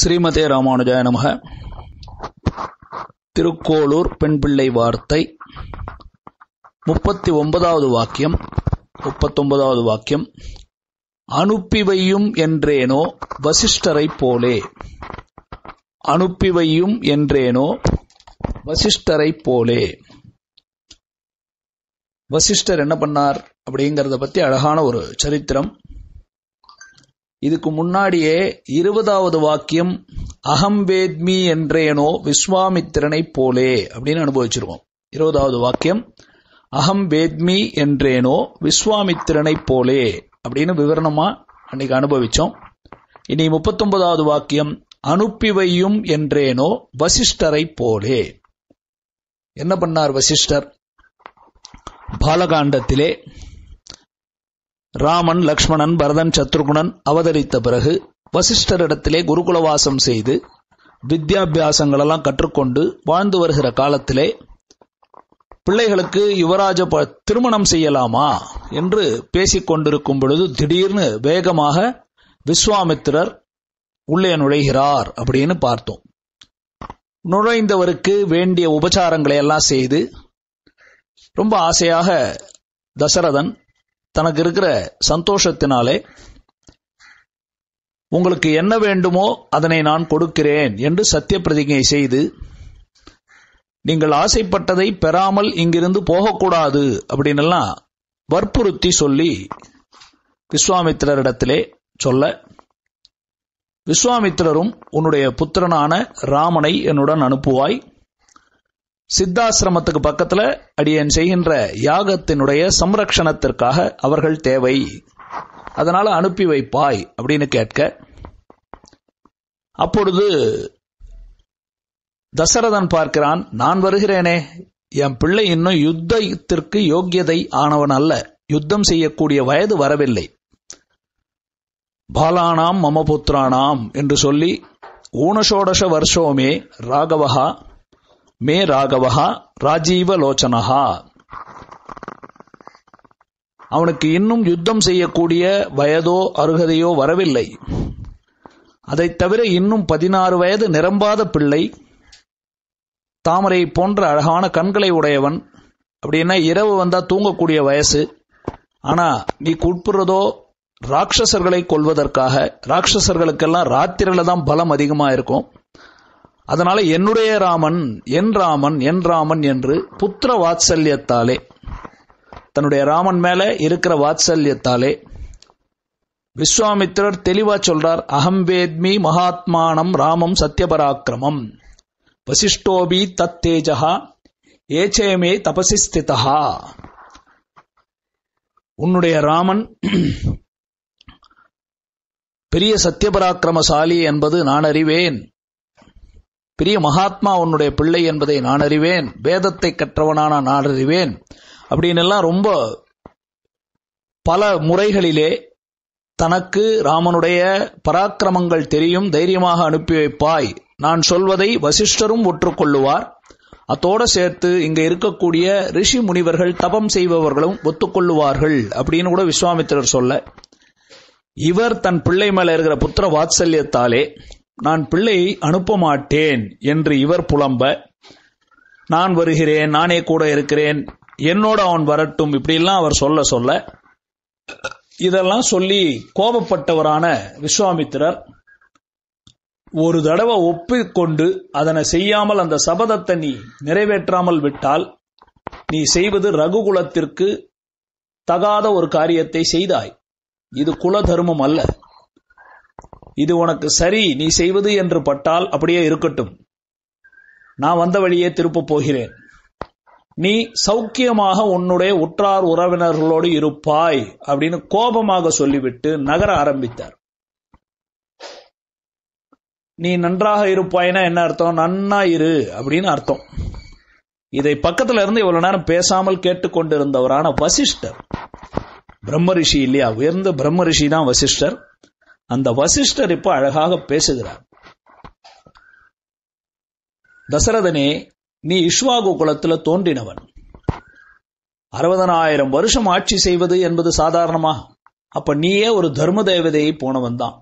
ஸ்ரீமதே ராமானுஜாய நமக திருக்கோளூர் பெண் பிள்ளை வார்த்தை முப்பத்தி ஒன்பதாவது வாக்கியம் முப்பத்தொன்பதாவது வாக்கியம் அனுப்பி வையும் என்றேனோ வசிஷ்டரை போலே அனுப்பி வையும் என்றேனோ வசிஷ்டரை போலே வசிஷ்டர் என்ன பண்ணார் அப்படிங்கிறத பத்தி அழகான ஒரு சரித்திரம் இதுக்கு முன்னாடியே இருபதாவது வாக்கியம் அகம் வேத்மி என்றேனோ விஸ்வாமித்திரனை போலே அப்படின்னு அனுபவிச்சிருவோம் இருபதாவது வாக்கியம் அகம் வேத்மி என்றேனோ விஸ்வாமித்திரனை போலே அப்படின்னு விவரணமா அன்னைக்கு அனுபவிச்சோம் இனி முப்பத்தொன்பதாவது வாக்கியம் அனுப்பி வையும் என்றேனோ வசிஷ்டரை போலே என்ன பண்ணார் வசிஷ்டர் பாலகாண்டத்திலே ராமன் லக்ஷ்மணன் பரதன் சத்ருகுணன் அவதரித்த பிறகு வசிஷ்டரிடத்திலே குருகுலவாசம் செய்து வித்யாபியாசங்களெல்லாம் கற்றுக்கொண்டு வாழ்ந்து வருகிற காலத்திலே பிள்ளைகளுக்கு யுவராஜ திருமணம் செய்யலாமா என்று பேசிக்கொண்டிருக்கும் பொழுது திடீர்னு வேகமாக விஸ்வாமித்திரர் உள்ளே நுழைகிறார் அப்படின்னு பார்த்தோம் நுழைந்தவருக்கு வேண்டிய உபச்சாரங்களை எல்லாம் செய்து ரொம்ப ஆசையாக தசரதன் தனக்கு இருக்கிற சந்தோஷத்தினாலே உங்களுக்கு என்ன வேண்டுமோ அதனை நான் கொடுக்கிறேன் என்று சத்திய பிரதிஜை செய்து நீங்கள் ஆசைப்பட்டதை பெறாமல் இங்கிருந்து போகக்கூடாது அப்படின்னுலாம் வற்புறுத்தி சொல்லி விஸ்வாமித்திரரிடத்திலே சொல்ல விஸ்வாமித்திரரும் உன்னுடைய புத்திரனான ராமனை என்னுடன் அனுப்புவாய் சித்தாசிரமத்துக்கு பக்கத்துல அடியன் செய்கின்ற யாகத்தினுடைய சம்ரக்ஷணத்திற்காக அவர்கள் தேவை அதனால அனுப்பி வைப்பாய் அப்படின்னு கேட்க அப்பொழுது தசரதன் பார்க்கிறான் நான் வருகிறேனே என் பிள்ளை இன்னும் யுத்தத்திற்கு யோக்கியதை ஆனவன் அல்ல யுத்தம் செய்யக்கூடிய வயது வரவில்லை பாலானாம் மமபுத்திரானாம் என்று சொல்லி ஊனசோடச வருஷோமே ராகவஹா மே ராகவா லோச்சனஹா அவனுக்கு இன்னும் யுத்தம் செய்யக்கூடிய வயதோ அருகதையோ வரவில்லை அதைத் தவிர இன்னும் பதினாறு வயது நிரம்பாத பிள்ளை தாமரை போன்ற அழகான கண்களை உடையவன் அப்படின்னா இரவு வந்தா தூங்கக்கூடிய வயசு ஆனா நீ உட்புறதோ ராட்சசர்களை கொள்வதற்காக ராட்சசர்களுக்கெல்லாம் ராத்திரில தான் பலம் அதிகமா இருக்கும் அதனால என்னுடைய ராமன் என் ராமன் என் ராமன் என்று புத்திர வாத்சல்யத்தாலே தன்னுடைய ராமன் மேல இருக்கிற வாத்சல்யத்தாலே விஸ்வாமித்திரர் தெளிவா சொல்றார் அகம்பேத்மி மகாத்மானம் ராமம் சத்யபராக்கிரமம் வசிஷ்டோபி தத்தேஜா ஏச்சேமே தபசிஸ்திதா உன்னுடைய ராமன் பெரிய சத்தியபராக்கிரமசாலி என்பது நான் அறிவேன் பெரிய மகாத்மா உன்னுடைய பிள்ளை என்பதை நான் அறிவேன் வேதத்தை கற்றவனான நான் அறிவேன் அப்படின்னு எல்லாம் ரொம்ப பல முறைகளிலே தனக்கு ராமனுடைய பராக்கிரமங்கள் தெரியும் தைரியமாக அனுப்பி வைப்பாய் நான் சொல்வதை வசிஷ்டரும் ஒற்றுக்கொள்ளுவார் அத்தோடு சேர்த்து இங்க இருக்கக்கூடிய ரிஷி முனிவர்கள் தபம் செய்பவர்களும் ஒத்துக்கொள்ளுவார்கள் அப்படின்னு கூட விஸ்வாமித்திரர் சொல்ல இவர் தன் பிள்ளை மேல இருக்கிற புத்திர வாத்சல்யத்தாலே நான் பிள்ளையை அனுப்ப மாட்டேன் என்று இவர் புலம்ப நான் வருகிறேன் நானே கூட இருக்கிறேன் என்னோட அவன் வரட்டும் இப்படிலாம் அவர் சொல்ல சொல்ல இதெல்லாம் சொல்லி கோபப்பட்டவரான விஸ்வாமித்திரர் ஒரு தடவை ஒப்பிக்கொண்டு அதனை செய்யாமல் அந்த சபதத்தை நீ நிறைவேற்றாமல் விட்டால் நீ செய்வது ரகுகுலத்திற்கு தகாத ஒரு காரியத்தை செய்தாய் இது குல தர்மம் அல்ல இது உனக்கு சரி நீ செய்வது என்று பட்டால் அப்படியே இருக்கட்டும் நான் வந்த வழியே திருப்ப போகிறேன் நீ சௌக்கியமாக உன்னுடைய உற்றார் உறவினர்களோடு இருப்பாய் அப்படின்னு கோபமாக சொல்லிவிட்டு நகர ஆரம்பித்தார் நீ நன்றாக இருப்பாய்னா என்ன அர்த்தம் நன்னா இரு அப்படின்னு அர்த்தம் இதை பக்கத்துல இருந்து இவ்வளவு நேரம் பேசாமல் கேட்டுக்கொண்டிருந்தவரான வசிஷ்டர் பிரம்ம ரிஷி இல்லையா உயர்ந்த பிரம்ம ரிஷி தான் வசிஷ்டர் அந்த வசிஷ்டர் இப்ப அழகாக பேசுகிறார் தசரதனே நீ இஸ்வாகு குலத்துல தோன்றினவன் அறுபதனாயிரம் வருஷம் ஆட்சி செய்வது என்பது சாதாரணமா அப்ப நீயே ஒரு தர்ம தேவதையை போனவன் தான்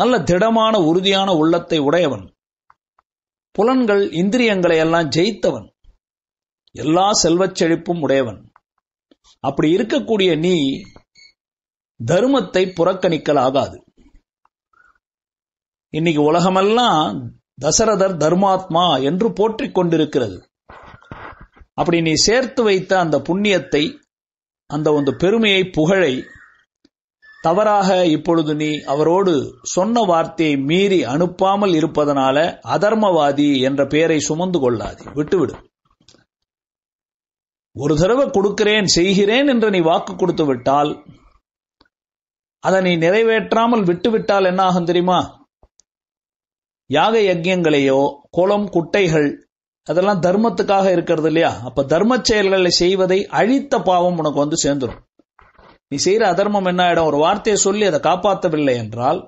நல்ல திடமான உறுதியான உள்ளத்தை உடையவன் புலன்கள் இந்திரியங்களை எல்லாம் ஜெயித்தவன் எல்லா செல்வச் செழிப்பும் உடையவன் அப்படி இருக்கக்கூடிய நீ தர்மத்தை புறக்கணிக்கல் ஆகாது இன்னைக்கு உலகமெல்லாம் தசரதர் தர்மாத்மா என்று போற்றிக் கொண்டிருக்கிறது அப்படி நீ சேர்த்து வைத்த அந்த புண்ணியத்தை அந்த ஒன்று பெருமையை புகழை தவறாக இப்பொழுது நீ அவரோடு சொன்ன வார்த்தையை மீறி அனுப்பாமல் இருப்பதனால அதர்மவாதி என்ற பெயரை சுமந்து கொள்ளாது விட்டுவிடு ஒரு தடவை கொடுக்கிறேன் செய்கிறேன் என்று நீ வாக்கு கொடுத்து விட்டால் அதனை நிறைவேற்றாமல் விட்டுவிட்டால் என்ன ஆகும் தெரியுமா யாக யஜ்யங்களையோ குளம் குட்டைகள் அதெல்லாம் தர்மத்துக்காக இருக்கிறது இல்லையா அப்ப தர்ம செயல்களை செய்வதை அழித்த பாவம் உனக்கு வந்து சேர்ந்துடும் நீ செய்யற அதர்மம் என்ன ஆயிடும் ஒரு வார்த்தையை சொல்லி அதை காப்பாற்றவில்லை என்றால்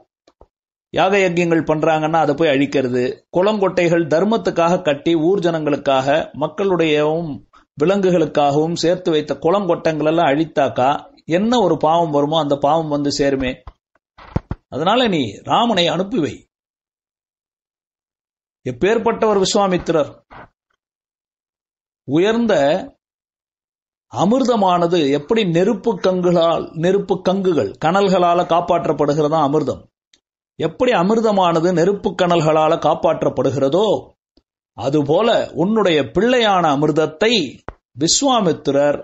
யாக யஜ்யங்கள் பண்றாங்கன்னா அதை போய் அழிக்கிறது குளங்கொட்டைகள் தர்மத்துக்காக கட்டி ஊர் ஜனங்களுக்காக மக்களுடையவும் விலங்குகளுக்காகவும் சேர்த்து வைத்த குளங்கொட்டங்கள் எல்லாம் அழித்தாக்கா என்ன ஒரு பாவம் வருமோ அந்த பாவம் வந்து சேருமே அதனால நீ ராமனை அனுப்பிவை எப்பேற்பட்டவர் விஸ்வாமித்திரர் உயர்ந்த அமிர்தமானது எப்படி நெருப்பு கங்குகளால் நெருப்பு கங்குகள் கனல்களால காப்பாற்றப்படுகிறதா அமிர்தம் எப்படி அமிர்தமானது நெருப்பு கனல்களால காப்பாற்றப்படுகிறதோ அதுபோல உன்னுடைய பிள்ளையான அமிர்தத்தை விஸ்வாமித்திரர்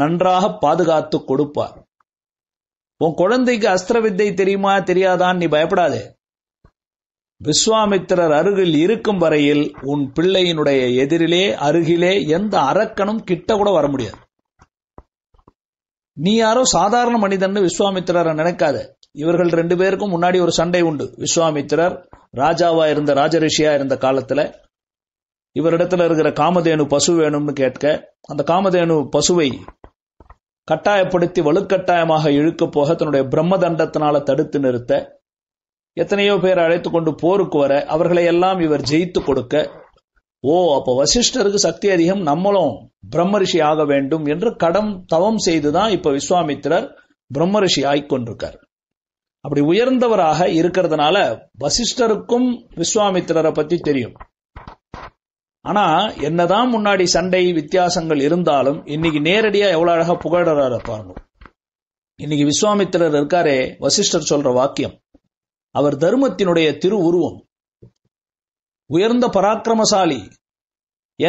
நன்றாக பாதுகாத்து கொடுப்பார் உன் குழந்தைக்கு அஸ்திர வித்தை தெரியுமா தெரியாதான் நீ பயப்படாதே விஸ்வாமித்திரர் அருகில் இருக்கும் வரையில் உன் பிள்ளையினுடைய எதிரிலே அருகிலே எந்த அரக்கனும் கிட்ட கூட வர முடியாது நீ யாரோ சாதாரண மனிதன் விஸ்வாமித்திரரை நினைக்காத இவர்கள் ரெண்டு பேருக்கும் முன்னாடி ஒரு சண்டை உண்டு விஸ்வாமித்திரர் ராஜாவா இருந்த ராஜரிஷியா இருந்த காலத்துல இவரிடத்துல இருக்கிற காமதேனு பசு வேணும்னு கேட்க அந்த காமதேனு பசுவை கட்டாயப்படுத்தி வலுக்கட்டாயமாக இழுக்கப் போக தன்னுடைய பிரம்ம தண்டத்தினால தடுத்து நிறுத்த எத்தனையோ பேர் அழைத்துக் கொண்டு போருக்கு வர அவர்களை எல்லாம் இவர் ஜெயித்து கொடுக்க ஓ அப்ப வசிஷ்டருக்கு சக்தி அதிகம் நம்மளும் பிரம்மரிஷி ஆக வேண்டும் என்று கடம் தவம் செய்துதான் இப்ப விஸ்வாமித்திரர் பிரம்மரிஷி ஆய்கொண்டிருக்கார் அப்படி உயர்ந்தவராக இருக்கிறதுனால வசிஷ்டருக்கும் விஸ்வாமித்திரரை பத்தி தெரியும் ஆனா என்னதான் முன்னாடி சண்டை வித்தியாசங்கள் இருந்தாலும் இன்னைக்கு நேரடியா எவ்வளவு அழகா புகழறாரு பாருங்க இன்னைக்கு விஸ்வாமித்திரர் இருக்காரே வசிஷ்டர் சொல்ற வாக்கியம் அவர் தர்மத்தினுடைய திரு உருவம் உயர்ந்த பராக்கிரமசாலி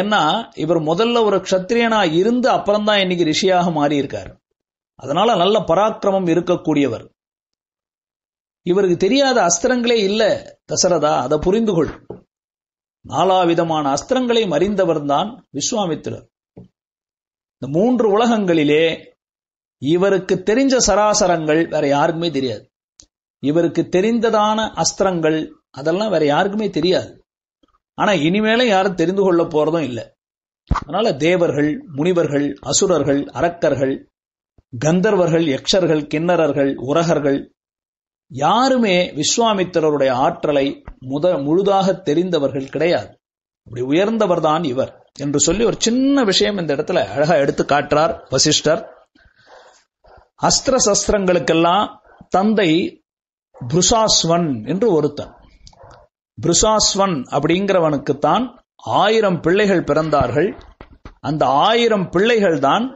ஏன்னா இவர் முதல்ல ஒரு க்ஷத்திரியனா இருந்து அப்புறம்தான் இன்னைக்கு ரிஷியாக மாறியிருக்காரு அதனால நல்ல பராக்கிரமம் இருக்கக்கூடியவர் இவருக்கு தெரியாத அஸ்திரங்களே இல்ல தசரதா அதை புரிந்து கொள் நாலாவிதமான அஸ்திரங்களையும் அறிந்தவர்தான் விஸ்வாமித்திரர் இந்த மூன்று உலகங்களிலே இவருக்கு தெரிஞ்ச சராசரங்கள் வேற யாருக்குமே தெரியாது இவருக்கு தெரிந்ததான அஸ்திரங்கள் அதெல்லாம் வேற யாருக்குமே தெரியாது ஆனா இனிமேலும் யாரும் தெரிந்து கொள்ள போறதும் இல்லை அதனால தேவர்கள் முனிவர்கள் அசுரர்கள் அரக்கர்கள் கந்தர்வர்கள் யக்ஷர்கள் கிண்ணறர்கள் உரகர்கள் யாருமே விஸ்வாமித்திரருடைய ஆற்றலை முத முழுதாக தெரிந்தவர்கள் கிடையாது அப்படி உயர்ந்தவர்தான் இவர் என்று சொல்லி ஒரு சின்ன விஷயம் இந்த இடத்துல அழகா எடுத்து காட்டுறார் வசிஷ்டர் அஸ்திர சஸ்திரங்களுக்கெல்லாம் தந்தை புருஷாஸ்வன் என்று ஒருத்தன் புருஷாஸ்வன் அப்படிங்கிறவனுக்குத்தான் ஆயிரம் பிள்ளைகள் பிறந்தார்கள் அந்த ஆயிரம் பிள்ளைகள் தான்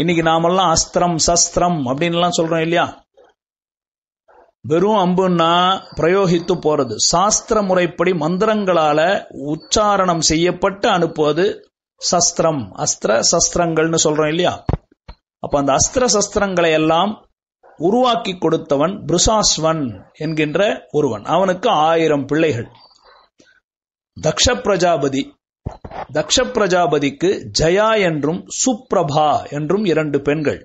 இன்னைக்கு நாமெல்லாம் அஸ்திரம் சஸ்திரம் அப்படின்லாம் சொல்றோம் இல்லையா வெறும் அம்புன்னா பிரயோகித்து போறது சாஸ்திர முறைப்படி மந்திரங்களால உச்சாரணம் செய்யப்பட்டு அனுப்புவது சஸ்திரம் அஸ்திர சஸ்திரங்கள்னு சொல்றோம் இல்லையா அப்ப அந்த அஸ்திர சஸ்திரங்களை எல்லாம் உருவாக்கி கொடுத்தவன் பிருசாஸ்வன் என்கின்ற ஒருவன் அவனுக்கு ஆயிரம் பிள்ளைகள் தக்ஷ பிரஜாபதி தக்ஷ பிரஜாபதிக்கு ஜயா என்றும் சுப்ரபா என்றும் இரண்டு பெண்கள்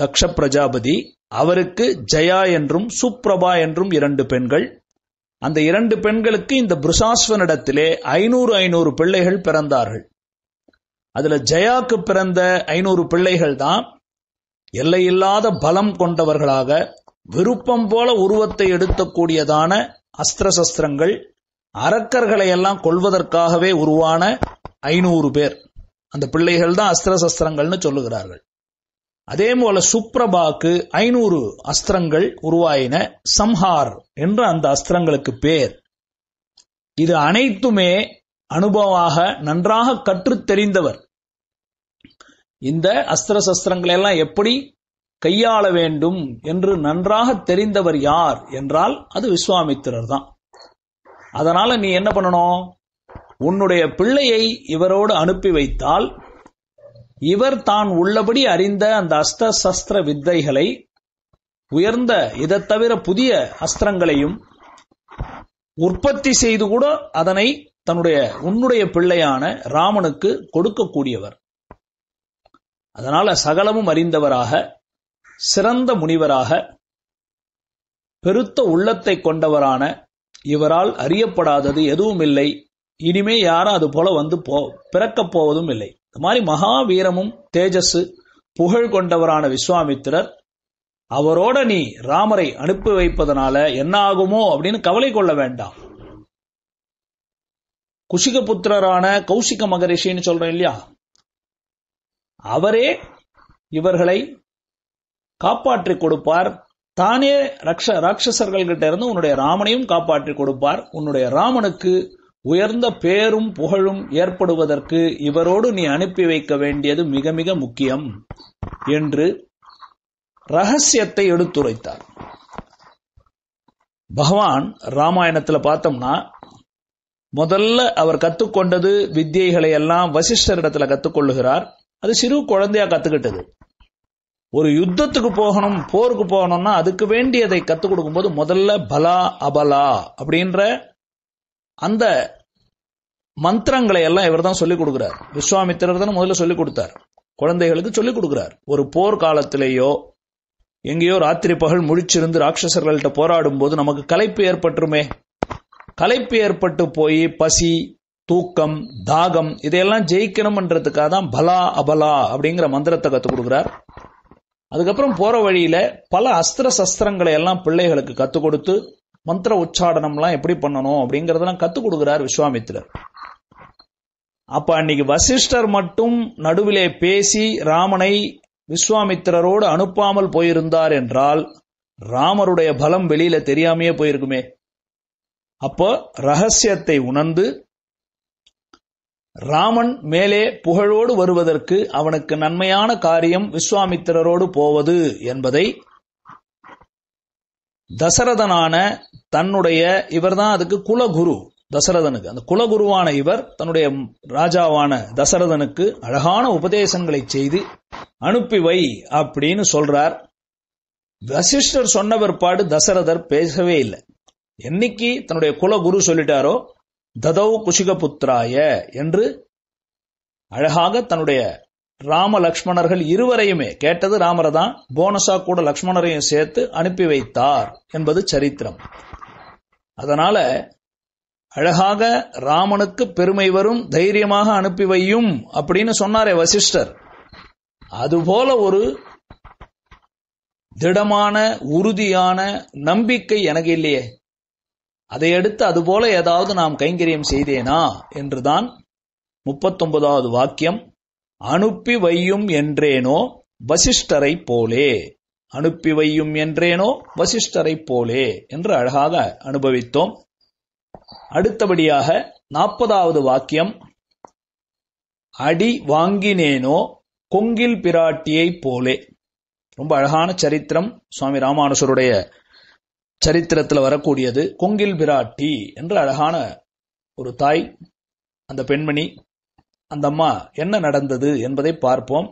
தக்ஷ பிரஜாபதி அவருக்கு ஜயா என்றும் சுப்ரபா என்றும் இரண்டு பெண்கள் அந்த இரண்டு பெண்களுக்கு இந்த புருஷாஸ்வனிடத்திலே ஐநூறு ஐநூறு பிள்ளைகள் பிறந்தார்கள் அதுல ஜயாக்கு பிறந்த ஐநூறு பிள்ளைகள் தான் எல்லையில்லாத பலம் கொண்டவர்களாக விருப்பம் போல உருவத்தை எடுத்தக்கூடியதான அஸ்திர சஸ்திரங்கள் அரக்கர்களை எல்லாம் கொள்வதற்காகவே உருவான ஐநூறு பேர் அந்த பிள்ளைகள் தான் அஸ்திர சஸ்திரங்கள்னு சொல்லுகிறார்கள் அதே போல சுப்ரபாக்கு ஐநூறு அஸ்திரங்கள் உருவாயின சம்ஹார் என்று அந்த அஸ்திரங்களுக்கு பேர் இது அனைத்துமே அனுபவமாக நன்றாக கற்று தெரிந்தவர் இந்த அஸ்திர சஸ்திரங்களை எல்லாம் எப்படி கையாள வேண்டும் என்று நன்றாக தெரிந்தவர் யார் என்றால் அது விஸ்வாமித்திரர் தான் அதனால நீ என்ன பண்ணணும் உன்னுடைய பிள்ளையை இவரோடு அனுப்பி வைத்தால் இவர் தான் உள்ளபடி அறிந்த அந்த அஸ்த சஸ்திர வித்தைகளை உயர்ந்த இதை தவிர புதிய அஸ்திரங்களையும் உற்பத்தி செய்து கூட அதனை தன்னுடைய உன்னுடைய பிள்ளையான ராமனுக்கு கொடுக்கக்கூடியவர் அதனால சகலமும் அறிந்தவராக சிறந்த முனிவராக பெருத்த உள்ளத்தை கொண்டவரான இவரால் அறியப்படாதது எதுவும் இல்லை இனிமே யாரும் அது போல வந்து போ பிறக்கப் போவதும் இல்லை இந்த மாதிரி மகாவீரமும் தேஜஸ் புகழ் கொண்டவரான விஸ்வாமித்திரர் அவரோட நீ ராமரை அனுப்பி வைப்பதனால என்ன ஆகுமோ அப்படின்னு கவலை கொள்ள வேண்டாம் குஷிக புத்திரரான கௌசிக மகரிஷின்னு சொல்றேன் இல்லையா அவரே இவர்களை காப்பாற்றி கொடுப்பார் தானே ராட்சசர்கள் கிட்ட இருந்து உன்னுடைய ராமனையும் காப்பாற்றி கொடுப்பார் உன்னுடைய ராமனுக்கு உயர்ந்த பேரும் புகழும் ஏற்படுவதற்கு இவரோடு நீ அனுப்பி வைக்க வேண்டியது மிக மிக முக்கியம் என்று ரகசியத்தை எடுத்துரைத்தார் பகவான் ராமாயணத்துல பார்த்தோம்னா முதல்ல அவர் கத்துக்கொண்டது வித்தியைகளை எல்லாம் வசிஷ்டரிடத்துல கத்துக்கொள்ளுகிறார் அது சிறு குழந்தையா கத்துக்கிட்டது ஒரு யுத்தத்துக்கு போகணும் போருக்கு போகணும்னா அதுக்கு வேண்டியதை கத்துக் கொடுக்கும்போது முதல்ல பலா அபலா அப்படின்ற அந்த மந்திரங்களை எல்லாம் இவர் தான் சொல்லிக் கொடுக்கிறார் விஸ்வாமித்திரர் தான் முதல்ல சொல்லிக் கொடுத்தார் குழந்தைகளுக்கு சொல்லிக் கொடுக்கிறார் ஒரு போர் காலத்திலேயோ எங்கேயோ ராத்திரி பகல் முழிச்சிருந்து ராட்சசர்கள்ட்ட போராடும் போது நமக்கு கலைப்பு ஏற்பட்டுருமே கலைப்பு ஏற்பட்டு போய் பசி தூக்கம் தாகம் இதையெல்லாம் ஜெயிக்கணும்ன்றதுக்காக தான் பலா அபலா அப்படிங்கிற மந்திரத்தை கற்றுக் கொடுக்குறார் அதுக்கப்புறம் போற வழியில பல அஸ்திர சஸ்திரங்களை எல்லாம் பிள்ளைகளுக்கு கற்றுக் கொடுத்து மந்திர உச்சாடனம்லாம் எப்படி பண்ணணும் அப்படிங்கறதெல்லாம் கத்து கொடுக்கிறார் விஸ்வாமித்திரர் அப்ப அன்னைக்கு வசிஷ்டர் மட்டும் நடுவிலே பேசி ராமனை விஸ்வாமித்திரரோடு அனுப்பாமல் போயிருந்தார் என்றால் ராமருடைய பலம் வெளியில தெரியாமையே போயிருக்குமே அப்போ ரகசியத்தை உணர்ந்து ராமன் மேலே புகழோடு வருவதற்கு அவனுக்கு நன்மையான காரியம் விஸ்வாமித்திரரோடு போவது என்பதை தசரதனான தன்னுடைய இவர் தான் அதுக்கு குலகுரு தசரதனுக்கு அந்த குலகுருவான இவர் தன்னுடைய ராஜாவான தசரதனுக்கு அழகான உபதேசங்களை செய்து அனுப்பி வை அப்படின்னு சொல்றார் வசிஷ்டர் சொன்ன பிற்பாடு தசரதர் பேசவே இல்லை என்னைக்கு தன்னுடைய குலகுரு சொல்லிட்டாரோ குஷிக குஷிகபுத்திராய என்று அழகாக தன்னுடைய ராம லக்ஷ்மணர்கள் இருவரையுமே கேட்டது ராமர தான் போனஸா கூட லக்ஷ்மணரையும் சேர்த்து அனுப்பி வைத்தார் என்பது சரித்திரம் அதனால அழகாக ராமனுக்கு பெருமை வரும் தைரியமாக அனுப்பி வையும் அப்படின்னு சொன்னாரே வசிஷ்டர் அதுபோல ஒரு திடமான உறுதியான நம்பிக்கை எனக்கு இல்லையே அதையடுத்து அதுபோல ஏதாவது நாம் கைங்கரியம் செய்தேனா என்றுதான் முப்பத்தொன்பதாவது வாக்கியம் அனுப்பி வையும் என்றேனோ வசிஷ்டரை போலே அனுப்பி வையும் என்றேனோ வசிஷ்டரை போலே என்று அழகாக அனுபவித்தோம் அடுத்தபடியாக நாற்பதாவது வாக்கியம் அடி வாங்கினேனோ கொங்கில் பிராட்டியை போலே ரொம்ப அழகான சரித்திரம் சுவாமி ராமானுஷருடைய சரித்திரத்தில் வரக்கூடியது கொங்கில் பிராட்டி என்று அழகான ஒரு தாய் அந்த பெண்மணி அந்த அம்மா என்ன நடந்தது என்பதை பார்ப்போம்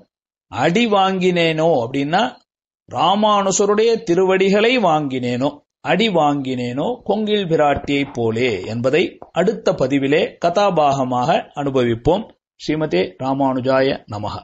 அடி வாங்கினேனோ அப்படின்னா ராமானுசருடைய திருவடிகளை வாங்கினேனோ அடி வாங்கினேனோ கொங்கில் பிராட்டியை போலே என்பதை அடுத்த பதிவிலே கதாபாகமாக அனுபவிப்போம் ஸ்ரீமதே ராமானுஜாய நமகா